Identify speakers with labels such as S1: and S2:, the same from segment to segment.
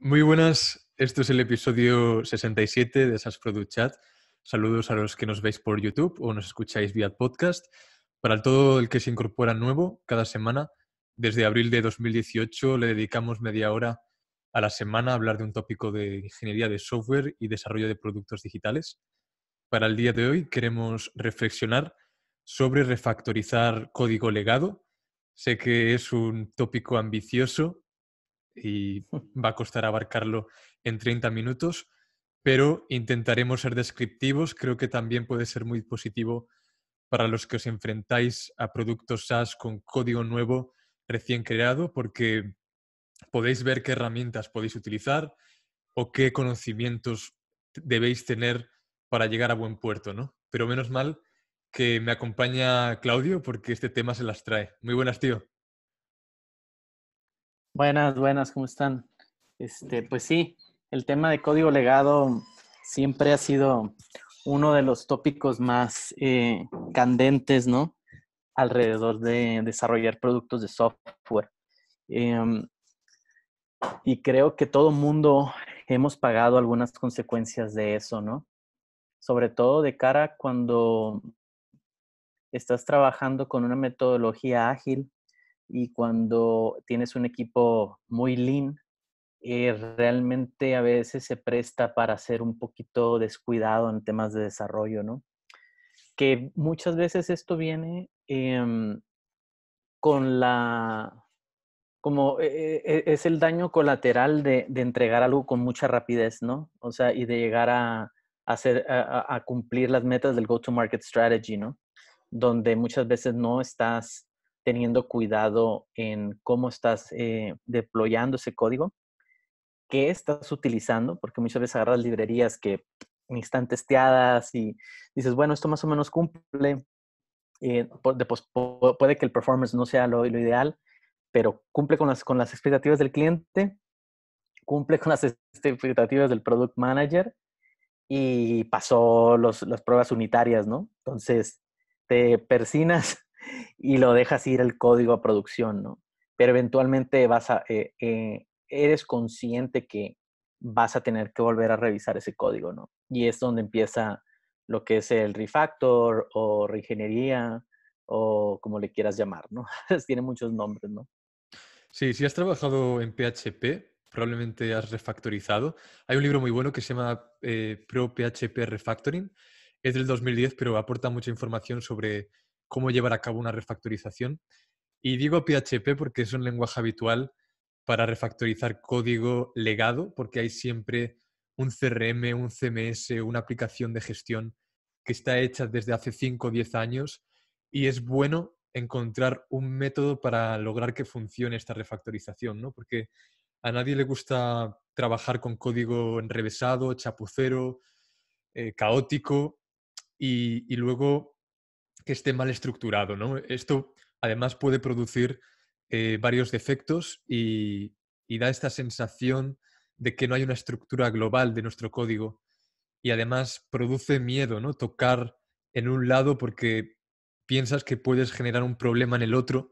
S1: Muy buenas, esto es el episodio 67 de SAS Product Chat. Saludos a los que nos veis por YouTube o nos escucháis vía podcast. Para todo el que se incorpora nuevo cada semana, desde abril de 2018 le dedicamos media hora a la semana a hablar de un tópico de ingeniería de software y desarrollo de productos digitales. Para el día de hoy queremos reflexionar sobre refactorizar código legado. Sé que es un tópico ambicioso y va a costar abarcarlo en 30 minutos, pero intentaremos ser descriptivos. Creo que también puede ser muy positivo para los que os enfrentáis a productos SaaS con código nuevo recién creado, porque podéis ver qué herramientas podéis utilizar o qué conocimientos debéis tener para llegar a buen puerto, ¿no? Pero menos mal que me acompaña Claudio porque este tema se las trae. Muy buenas, tío.
S2: Buenas, buenas, ¿cómo están? Este, pues sí, el tema de código legado siempre ha sido uno de los tópicos más eh, candentes, ¿no? Alrededor de desarrollar productos de software. Em, y creo que todo mundo hemos pagado algunas consecuencias de eso, ¿no? Sobre todo de cara cuando estás trabajando con una metodología ágil y cuando tienes un equipo muy lean, eh, realmente a veces se presta para ser un poquito descuidado en temas de desarrollo, ¿no? Que muchas veces esto viene em, con la, como eh, eh, e, es el daño colateral de, entregar algo con mucha rapidez, ¿no? O sea, y de llegar a, a cumplir las metas del go-to-market strategy, ¿no? Donde muchas veces no estás teniendo cuidado en cómo estás eh, deployando ese código, qué estás utilizando, porque muchas veces agarras librerías que ni están testeadas y dices, bueno, esto más o menos cumple. Eh, pues, puede que el performance no sea lo, lo, ideal, pero cumple con las, con las expectativas del cliente, cumple con las este, expectativas del product manager y pasó las pruebas unitarias, ¿no? Entonces, te persinas y lo dejas ir el código a producción, ¿no? Pero eventualmente vas a, eh, eh, eres consciente que vas a tener que volver a revisar ese código, ¿no? Y es donde empieza lo que es el refactor o reingeniería o como le quieras llamar, ¿no? Tiene muchos nombres, ¿no?
S1: Sí, si has trabajado en PHP, probablemente has refactorizado. Hay un libro muy bueno que se llama eh, Pro PHP Refactoring. Es del 2010, pero aporta mucha información sobre cómo llevar a cabo una refactorización. Y digo PHP porque es un lenguaje habitual para refactorizar código legado, porque hay siempre un CRM, un CMS, una aplicación de gestión que está hecha desde hace 5 o 10 años y es bueno encontrar un método para lograr que funcione esta refactorización, ¿no? Porque a nadie le gusta trabajar con código enrevesado, chapucero, eh, caótico y luego que esté mal estructurado, ¿no? Esto además puede producir eh, varios defectos y, da esta sensación de que no hay una estructura global de nuestro código. Y además produce miedo, ¿no? Tocar en un lado porque piensas que puedes generar un problema en el otro.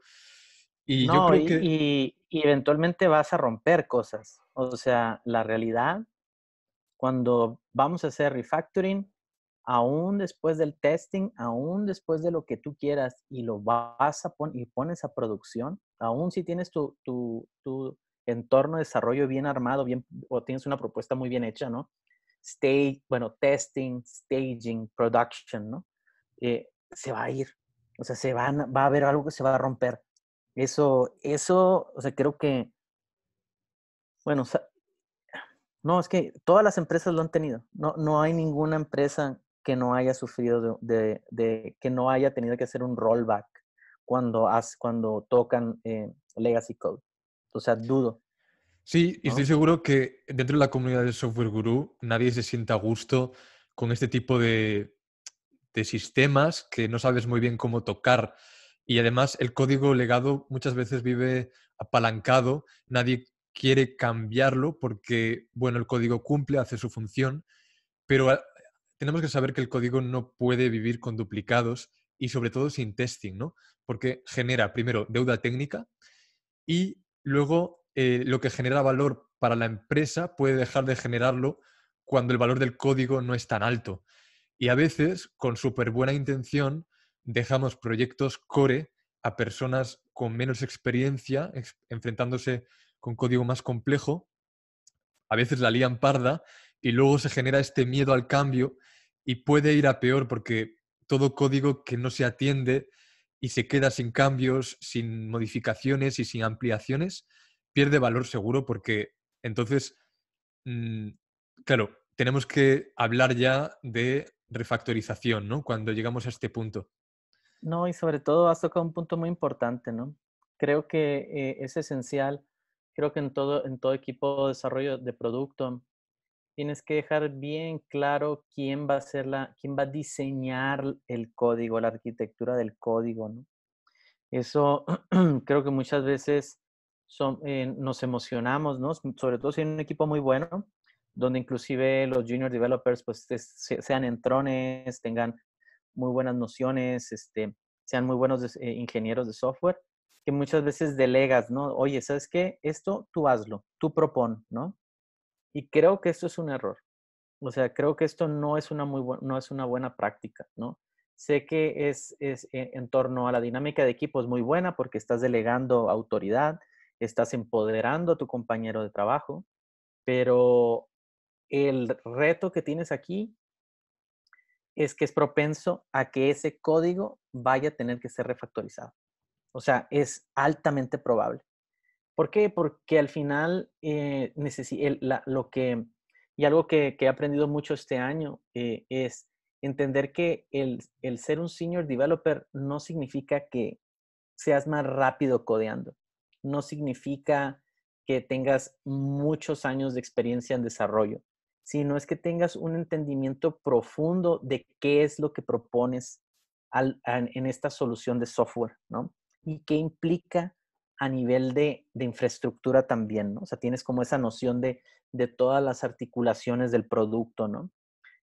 S1: y
S2: eventualmente vas a romper cosas. O sea, la realidad, cuando vamos a hacer refactoring, aún después del testing, aún después de lo que tú quieras y lo vas a poner y pones a producción, aún si tienes tu, tu, tu, entorno de desarrollo bien armado bien, o tienes una propuesta muy bien hecha, ¿no? Stage, bueno, testing, staging, production, ¿no? Eh, se va a ir, o sea, se van, va a haber algo que se va a romper. Eso, eso, o sea, creo que, bueno, no, es que todas las empresas lo han tenido. No, no hay ninguna empresa que no haya sufrido de, que no haya tenido que hacer un rollback cuando, cuando tocan eh, legacy code. O sea, dudo.
S1: Sí, y estoy seguro que dentro de la comunidad de Software Guru nadie se sienta a gusto con este tipo de, de sistemas que no sabes muy bien cómo tocar. Y además el código legado muchas veces vive apalancado, nadie quiere cambiarlo porque, bueno, el código cumple, hace su función, pero tenemos que saber que el código no puede vivir con duplicados y sobre todo sin testing, ¿no? Porque genera primero deuda técnica y luego eh, lo que genera valor para la empresa puede dejar de generarlo cuando el valor del código no es tan alto. Y a veces, con súper buena intención, dejamos proyectos core a personas con menos experiencia, enfrentándose con código más complejo. A veces la lían parda y luego se genera este miedo al cambio y puede ir a peor porque todo código que no se atiende y se queda sin cambios, sin modificaciones y sin ampliaciones, pierde valor seguro porque entonces, mm, claro, tenemos que hablar ya de refactorización, ¿no? Cuando llegamos a este punto.
S2: No, y sobre todo has tocado un punto muy importante, ¿no? Creo que eh, es esencial, creo que en todo, en todo equipo de desarrollo de producto, tienes que dejar bien claro quién va a ser la, quién va a diseñar el código, la arquitectura del código, ¿no? Eso creo que muchas veces son, eh, nos emocionamos, ¿no? Sobre todo si hay un equipo muy bueno, donde inclusive los junior developers pues sean entrones, tengan muy buenas nociones, este, sean muy buenos eh, ingenieros de software, que muchas veces delegas, ¿no? Oye, ¿sabes qué? Esto tú hazlo, tú propon, ¿no? Y creo que esto es un error. O sea, creo que esto no es una, muy no es una buena práctica, ¿no? Sé que es, es eh, en, torno a la dinámica de equipo es muy buena porque estás delegando autoridad, estás empoderando a tu compañero de trabajo, pero el reto que tienes aquí es que es propenso a que ese código vaya a tener que ser refactorizado. O sea, es altamente probable. ¿Por qué? Porque al final eh, lo que, y algo que, he aprendido mucho este año eh, es entender que el, ser un senior developer no significa que seas más rápido codeando, no significa que tengas muchos años de experiencia en desarrollo, sino es que tengas un entendimiento profundo de qué es lo que propones en esta solución de software, ¿no? Y qué implica a nivel de, infraestructura también, ¿no? O sea, tienes como esa noción de, todas las articulaciones del producto, ¿no?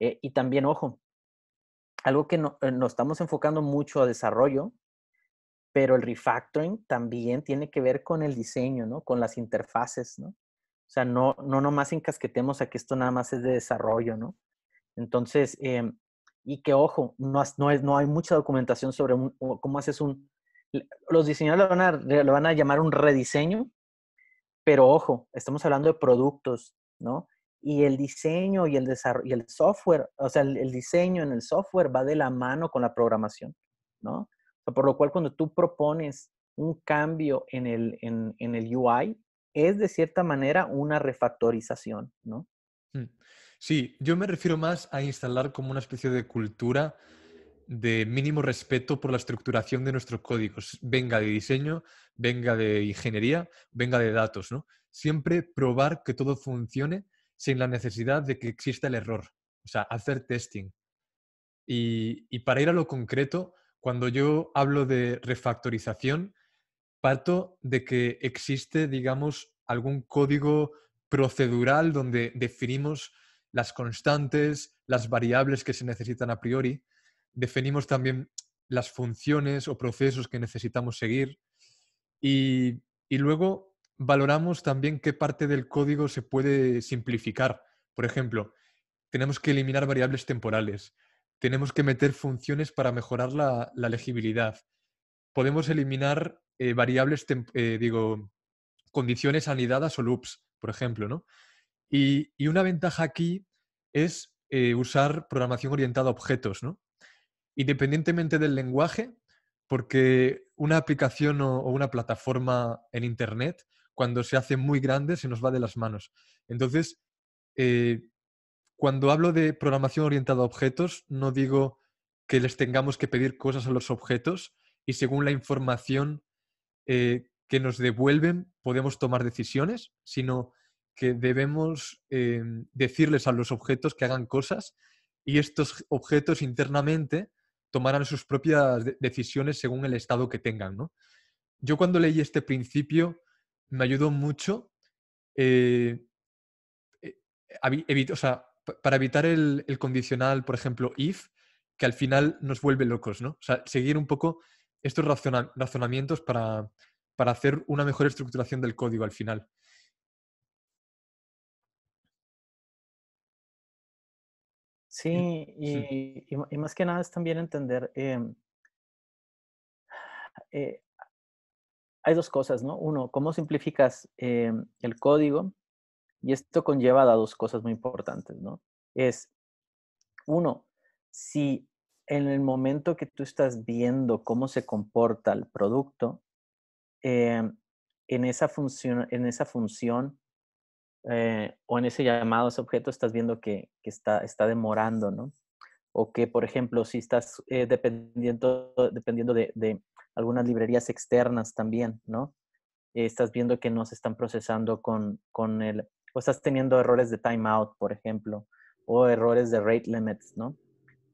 S2: Eh, y también, ojo, algo que no, eh, nos estamos enfocando mucho a desarrollo, pero el refactoring también tiene que ver con el diseño, ¿no? Con las interfaces, ¿no? O sea, no, no nomás encasquetemos a que esto nada más es de desarrollo, ¿no? Entonces, em, y que ojo, no, no, es, no hay mucha documentación sobre cómo haces un, los diseñadores lo van, a, llamar un rediseño, pero ojo, estamos hablando de productos, ¿no? Y el diseño y el desarrollo el software, o sea, el, diseño en el software va de la mano con la programación, ¿no? por lo cual, cuando tú propones un cambio en el, en, en el UI, es de cierta manera una refactorización, ¿no?
S1: Mm. Sí, yo me refiero más a instalar como una especie de cultura de mínimo respeto por la estructuración de nuestros códigos, venga de diseño, venga de ingeniería, venga de datos, ¿no? Siempre probar que todo funcione sin la necesidad de que exista el error, o sea, hacer testing. Y, y para ir a lo concreto, cuando yo hablo de refactorización, parto de que existe, digamos, algún código procedural donde definimos las constantes, las variables que se necesitan a priori, definimos también las funciones o procesos que necesitamos seguir y, luego valoramos también qué parte del código se puede simplificar. Por ejemplo, tenemos que eliminar variables temporales, tenemos que meter funciones para mejorar la, legibilidad, podemos eliminar eh, variables, eh, digo, condiciones anidadas o loops, por ejemplo, ¿no? Y, una ventaja aquí es eh, usar programación orientada a objetos, ¿no? independientemente del lenguaje, porque una aplicación o, una plataforma en Internet, cuando se hace muy grande, se nos va de las manos. Entonces, eh, cuando hablo de programación orientada a objetos, no digo que les tengamos que pedir cosas a los objetos y según la información eh, que nos devuelven podemos tomar decisiones, sino que debemos eh, decirles a los objetos que hagan cosas y estos objetos internamente Tomarán sus propias decisiones según el estado que tengan. Yo cuando leí este principio me ayudó mucho eh, eh, para evitar el, condicional, por ejemplo, if, que al final nos vuelve locos. ¿no? seguir un poco estos razonamientos para hacer una mejor estructuración del código al final.
S2: Sí, y, más que nada es también entender, em, eh, hay dos cosas, ¿no? Uno, cómo simplificas em, el código, y esto conlleva a dos cosas muy importantes, ¿no? Es, uno, si en el momento que tú estás viendo cómo se comporta el producto, em, en, esa función, en esa función eh, o en ese llamado, ese objeto, estás viendo que, está, está demorando, ¿no? O que, por ejemplo, si estás eh, dependiendo, dependiendo de, de, algunas librerías externas también, ¿no? estás viendo que no se están procesando con, con el, o estás teniendo errores de timeout, por ejemplo, o errores de rate limits, ¿no?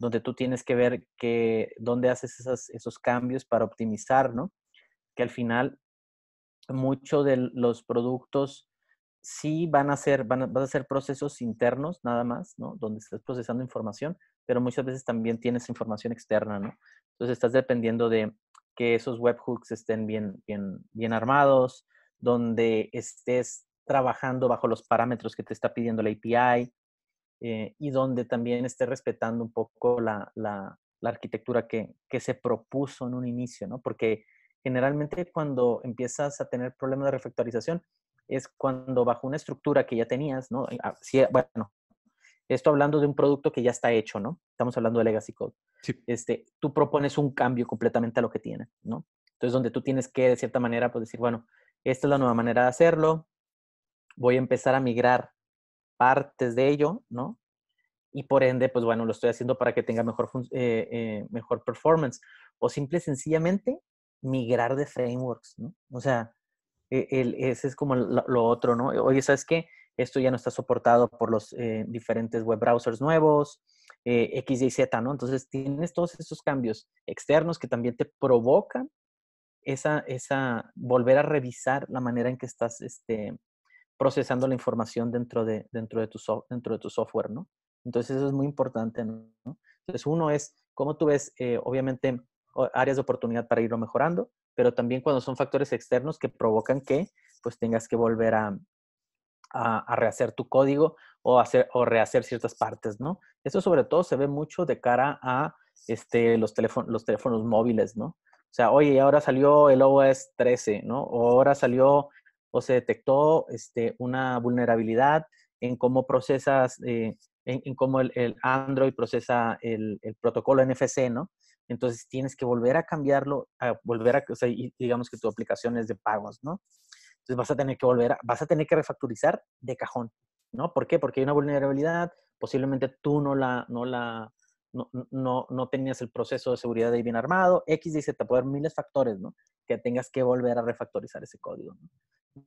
S2: Donde tú tienes que ver que, dónde haces esos cambios para optimizar, ¿no? Que al final, muchos de los productos sí van a ser, procesos internos nada más, ¿no? Donde estás procesando información, pero muchas veces también tienes información externa, ¿no? Entonces estás dependiendo de que esos webhooks estén bien, armados, donde estés trabajando bajo los parámetros que te está pidiendo la API eh, y donde también esté respetando un poco la, arquitectura que, que, se propuso en un inicio, ¿no? Porque generalmente cuando empiezas a tener problemas de refactorización, es cuando bajo una estructura que ya tenías, ¿no? Ah, bueno, esto hablando de un producto que ya está hecho, ¿no? Estamos hablando de legacy code. Este, tú propones un cambio completamente a lo que tiene, ¿no? Entonces, donde tú tienes que, de cierta manera, pues decir, bueno, esta es la nueva manera de hacerlo, voy a empezar a migrar partes de ello, ¿no? Y por ende, pues bueno, lo estoy haciendo para que tenga mejor, eh, eh, mejor performance. O simple, sencillamente, migrar de frameworks, ¿no? O sea, e, ese es como lo, otro, ¿no? Oye, ¿sabes qué? Esto ya no está soportado por los eh, diferentes web browsers nuevos, eh, X, Y, Z, ¿no? Entonces tienes todos esos cambios externos que también te provocan esa, esa, volver a revisar la manera en que estás este, procesando la información dentro de, dentro, de tu dentro de tu software, ¿no? Entonces eso es muy importante, ¿no? Entonces uno es cómo tú ves, eh, obviamente, áreas de oportunidad para irlo mejorando pero también cuando son factores externos que provocan que pues tengas que volver a, a, rehacer tu código o, hacer, o rehacer ciertas partes, ¿no? Eso sobre todo se ve mucho de cara a este, los, teléfonos, los teléfonos móviles, ¿no? O sea, oye, ahora salió el OS 13, ¿no? O ahora salió o se detectó este, una vulnerabilidad en cómo procesas, eh, en, cómo el, el, Android procesa el, el protocolo NFC, ¿no? entonces tienes que volver a cambiarlo, a volver a, o sea, digamos que tu aplicación es de pagos, ¿no? Entonces vas a tener que volver, vas a tener que refactorizar de cajón, ¿no? ¿Por qué? Porque hay una vulnerabilidad, posiblemente tú no la, no la, no, no, tenías el proceso de seguridad ahí bien armado, X, te Z, haber miles de factores, ¿no? Que tengas que volver a refactorizar ese código,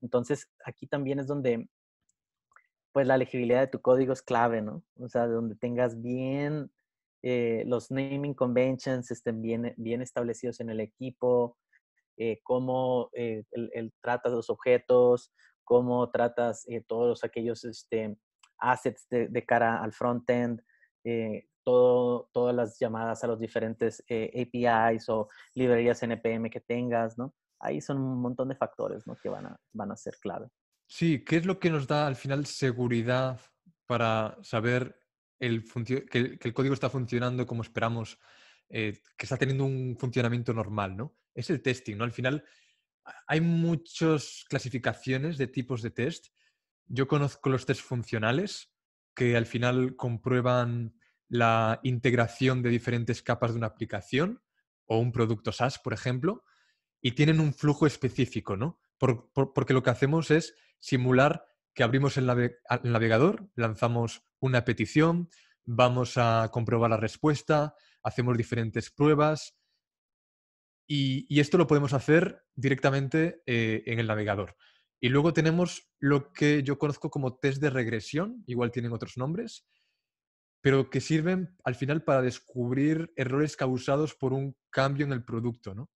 S2: Entonces, aquí también es donde, pues, la legibilidad de tu código es clave, ¿no? O sea, donde tengas bien, eh, los naming conventions estén bien, bien establecidos en el equipo, eh, cómo eh, el, el tratas los objetos, cómo tratas eh, todos aquellos este, assets de, de cara al frontend, todo, todas las llamadas a los diferentes APIs o librerías NPM que tengas, ¿no? Ahí son un montón de factores ¿no? que van a, van a ser clave.
S1: Sí, ¿qué es lo que nos da al final seguridad para saber el que, el, código está funcionando como esperamos, eh, que está teniendo un funcionamiento normal, ¿no? Es el testing, ¿no? Al final hay muchas clasificaciones de tipos de test. Yo conozco los test funcionales, que al final comprueban la integración de diferentes capas de una aplicación o un producto SaaS, por ejemplo, y tienen un flujo específico, ¿no? porque lo que hacemos es simular que abrimos ah, el, navegador, lanzamos una petición, vamos a comprobar la respuesta, hacemos diferentes pruebas y, esto lo podemos hacer directamente eh, en el navegador. Y luego tenemos lo que yo conozco como test de regresión, igual tienen otros nombres, pero que sirven al final para descubrir errores causados por un cambio en el producto. ¿no?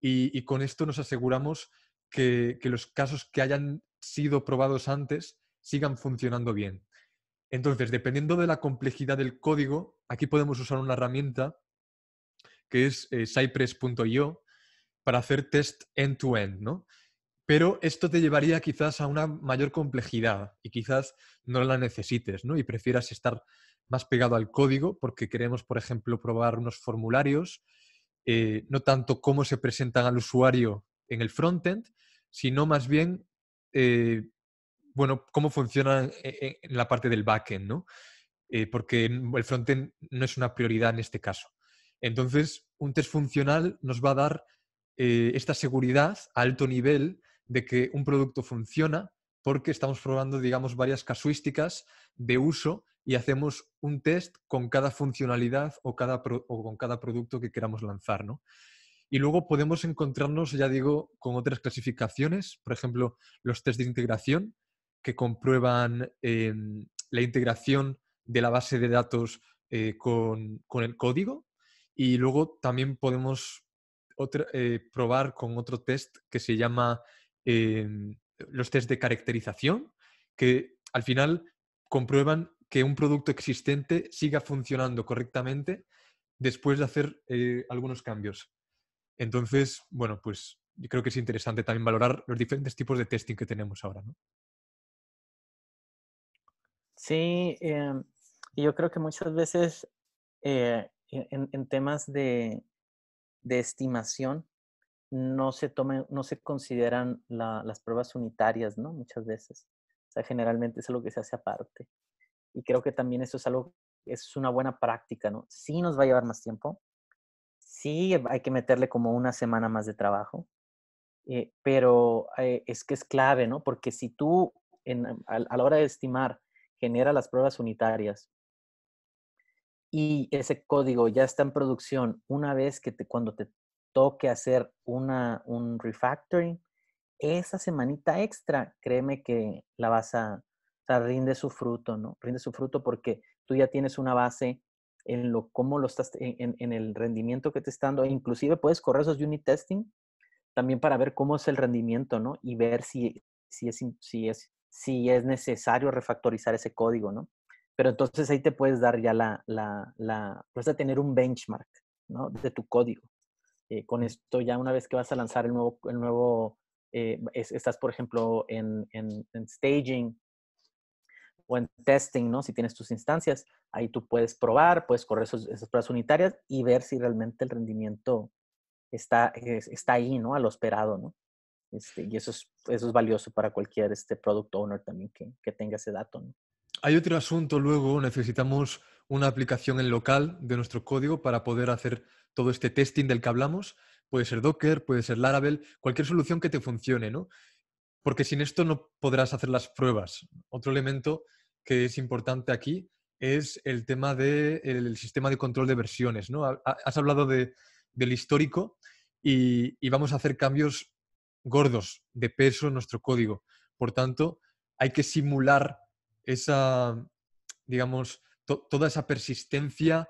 S1: Y, con esto nos aseguramos que los casos que hayan sido probados antes sigan funcionando bien. Entonces, dependiendo de la complejidad del código, aquí podemos usar una herramienta que es eh, cypress.io para hacer test end-to-end, -end, to end no Pero esto te llevaría quizás a una mayor complejidad y quizás no la necesites, ¿no? Y prefieras estar más pegado al código porque queremos, por ejemplo, probar unos formularios, eh, no tanto cómo se presentan al usuario en el frontend, sino más bien eh, bueno, cómo funciona en e-, la parte del backend, ¿no? Eh, porque el frontend no es una prioridad en este caso. Entonces, un test funcional nos va a dar eh, esta seguridad a alto nivel de que un producto funciona porque estamos probando, digamos, varias casuísticas de uso y hacemos un test con cada funcionalidad o, o con cada producto que queramos lanzar, ¿no? Y luego podemos encontrarnos, ya digo, con otras clasificaciones, por ejemplo, los test de integración que comprueban em, la integración de la base de datos eh, con, el código. Y luego también podemos eh, probar con otro test que se llama em, los test de caracterización, que al final comprueban que un producto existente siga funcionando correctamente después de hacer eh, algunos cambios. Entonces, bueno, pues yo creo que es interesante también valorar los diferentes tipos de testing que tenemos ahora, ¿no?
S2: Sí, eh, yo creo que muchas veces eh, e-, en, temas de, de, estimación no se, no se consideran las pruebas unitarias, ¿no? Muchas veces. O sea, generalmente es algo que se hace aparte. Y creo que también eso es algo, es una buena práctica, ¿no? Sí nos va a llevar más tiempo, sí, hay que meterle como una semana más de trabajo, eh, pero eh, es que es clave, ¿no? Porque si tú en, em, a, la hora de estimar genera las pruebas unitarias y ese código ya está en producción, una vez que cuando te toque hacer una, un refactoring, esa semanita extra, créeme que la vas a, o rinde su fruto, ¿no? Rinde su fruto porque tú ya tienes una base en lo cómo lo estás, en, el rendimiento que te está dando. Inclusive puedes correr esos unit testing también para ver cómo es el rendimiento, ¿no? Y ver si, si, es, si, es, si es necesario refactorizar ese código, ¿no? Pero entonces ahí te puedes dar ya la, la, la puedes tener un benchmark, ¿no? De tu código. Eh, con esto ya una vez que vas a lanzar el nuevo, el nuevo eh, estás por ejemplo en, en, en staging, o en testing, ¿no? Si tienes tus instancias, ahí tú puedes probar, puedes correr esas pruebas unitarias y ver si realmente el rendimiento está, está ahí, ¿no? A lo esperado, ¿no? Este, y eso es, eso es valioso para cualquier este, product owner también que, que tenga ese dato, ¿no?
S1: Hay otro asunto luego, necesitamos una aplicación en local de nuestro código para poder hacer todo este testing del que hablamos. Puede ser Docker, puede ser Laravel, cualquier solución que te funcione, ¿no? Porque sin esto no podrás hacer las pruebas. Otro elemento que es importante aquí es el tema del sistema de control de versiones. ¿no? Has hablado de, del histórico y, vamos a hacer cambios gordos de peso en nuestro código. Por tanto, hay que simular esa, digamos, toda esa persistencia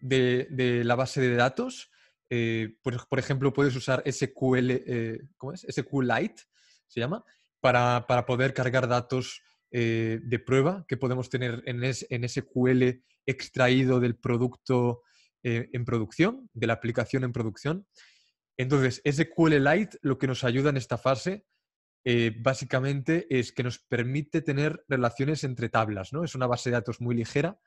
S1: de, la base de datos. Eh, por, ejemplo, puedes usar SQL, eh, SQLite, se llama, para, para poder cargar datos eh, de prueba que podemos tener en, ese SQL extraído del producto eh, en producción, de la aplicación en producción. Entonces, lite lo que nos ayuda en esta fase eh, básicamente es que nos permite tener relaciones entre tablas, ¿no? Es una base de datos muy ligera.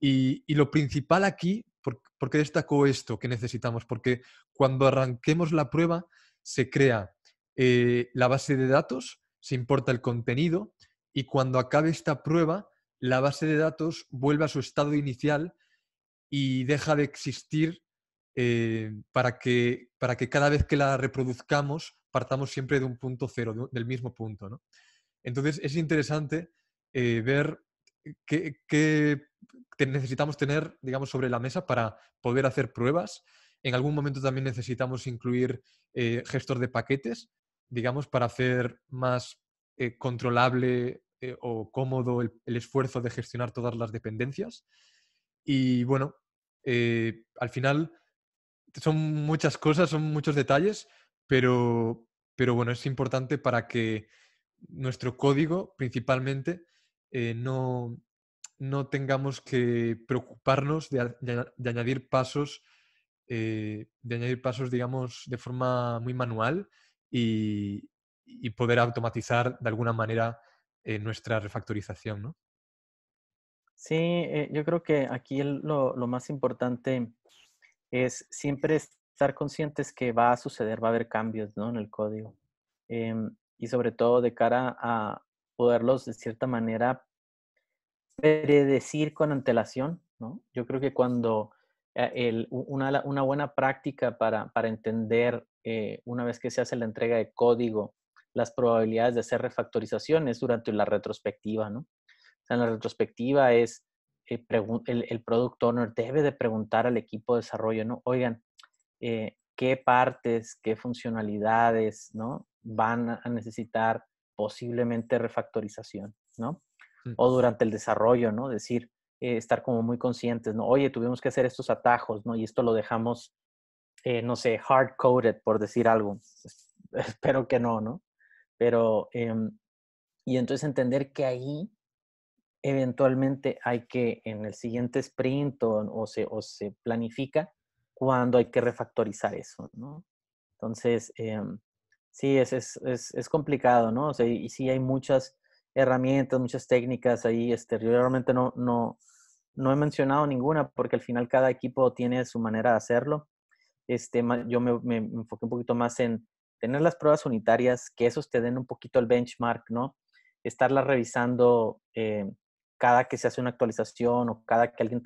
S1: Y, lo principal aquí, ¿por, qué destacó esto que necesitamos? Porque cuando arranquemos la prueba, se crea la base de datos, se importa el contenido, y cuando acabe esta prueba, la base de datos vuelve a su estado inicial y deja de existir eh, para, que, para que cada vez que la reproduzcamos partamos siempre de un punto cero, del mismo punto. Entonces es interesante eh, ver qué, necesitamos tener, digamos, sobre la mesa para poder hacer pruebas. En algún momento también necesitamos incluir eh, gestor de paquetes, digamos, para hacer más eh, controlable eh, o cómodo el, esfuerzo de gestionar todas las dependencias. Y bueno, eh, al final son muchas cosas, son muchos detalles, pero, pero bueno, es importante para que nuestro código principalmente no, no tengamos que preocuparnos de, añadir pasos de añadir pasos, digamos, de forma muy manual y, y poder automatizar de alguna manera eh, nuestra refactorización,
S2: ¿no? Sí, eh, yo creo que aquí lo, más importante es siempre estar conscientes que va a suceder, va a haber cambios en el código. Em, y sobre todo de cara a poderlos de cierta manera predecir con antelación. ¿no? Yo creo que cuando eh, una, buena práctica para entender una vez que se hace la entrega de código, las probabilidades de hacer refactorizaciones durante la retrospectiva, ¿no? O sea, en la retrospectiva es eh, el, el, product owner debe de preguntar al equipo de desarrollo, ¿no? Oigan, eh, ¿qué partes, qué funcionalidades, ¿no? Van a necesitar posiblemente refactorización, ¿no? O durante el desarrollo, ¿no? Decir, eh, estar como muy conscientes, ¿no? Oye, tuvimos que hacer estos atajos, ¿no? Y esto lo dejamos, no sé, hard-coded, por decir algo. Espero que no, ¿no? Pero, em, y entonces entender que ahí eventualmente hay que, en el siguiente sprint o, se, o se planifica, cuando hay que refactorizar eso, ¿no? Entonces, em, sí, es, es, es, es, complicado, ¿no? O sea, y sí hay muchas herramientas, muchas técnicas ahí, este, yo realmente no, no, no he mencionado ninguna porque al final cada equipo tiene su manera de hacerlo. Este, yo me, me enfoqué un poquito más en tener las pruebas unitarias, que esos te den un poquito el benchmark, ¿no? Estarlas revisando eh, cada que se hace una actualización o cada que alguien,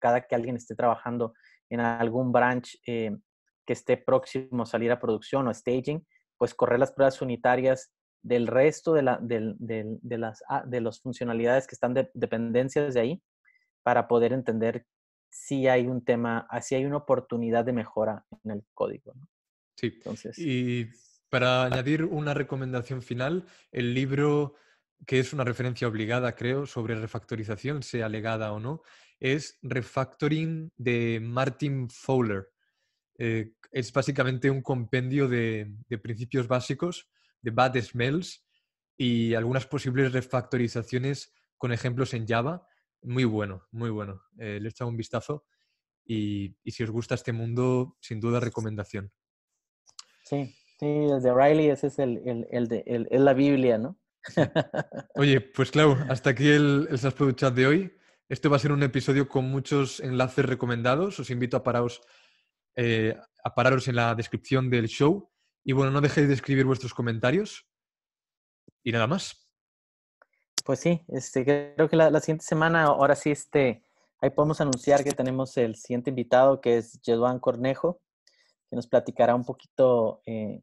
S2: cada que alguien esté trabajando en algún branch eh, que esté próximo a salir a producción o staging, pues correr las pruebas unitarias del resto de, la, de, las, ah, de las funcionalidades que están de dependencias de ahí para poder entender si hay un tema, si hay una oportunidad de mejora en el código. ¿no?
S1: Sí. y para añadir una recomendación final, el libro que es una referencia obligada, creo, sobre refactorización, sea legada o no, es Refactoring de Martin Fowler. Eh, es básicamente un compendio de, principios básicos, de bad smells y algunas posibles refactorizaciones con ejemplos en Java. Muy bueno, muy bueno. Eh, le he un vistazo y si os gusta este mundo, sin duda recomendación.
S2: Sí, sí, desde Riley ese es el, el, de, el, es la Biblia, ¿no?
S1: Oye, pues claro, hasta aquí el, el Chat de hoy. Este va a ser un episodio con muchos enlaces recomendados. Os invito a pararos, eh, a pararos en la descripción del show. Y bueno, no dejéis de escribir vuestros comentarios. Y nada más.
S2: Pues sí, este, creo que la, siguiente semana, ahora sí, este, ahí podemos anunciar que tenemos el siguiente invitado, que es Jeduan Cornejo que nos platicará un poquito eh,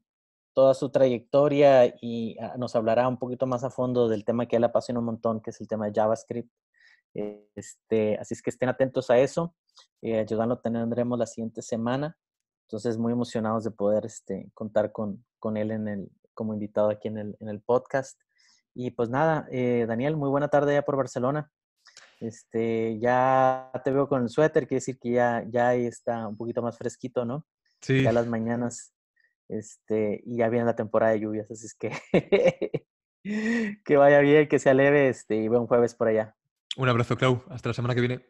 S2: toda su trayectoria y ah, nos hablará un poquito más a fondo del tema que él apasiona un montón, que es el tema de JavaScript. Este, así es que estén atentos a eso. Eh, tendremos la siguiente semana. Entonces, muy emocionados de poder este, contar con, con él en el, como invitado aquí en el, en el podcast. Y pues nada, eh, Daniel, muy buena tarde ya por Barcelona. Este, ya te veo con el suéter, quiere decir que ya, ya ahí está un poquito más fresquito, ¿no? a las mañanas. Este, y ya viene la temporada de lluvias, así es que que vaya bien, que sea leve este, y buen jueves por allá.
S1: Un abrazo, Clau. Hasta la semana que viene.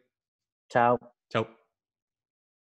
S2: Chao. Chao.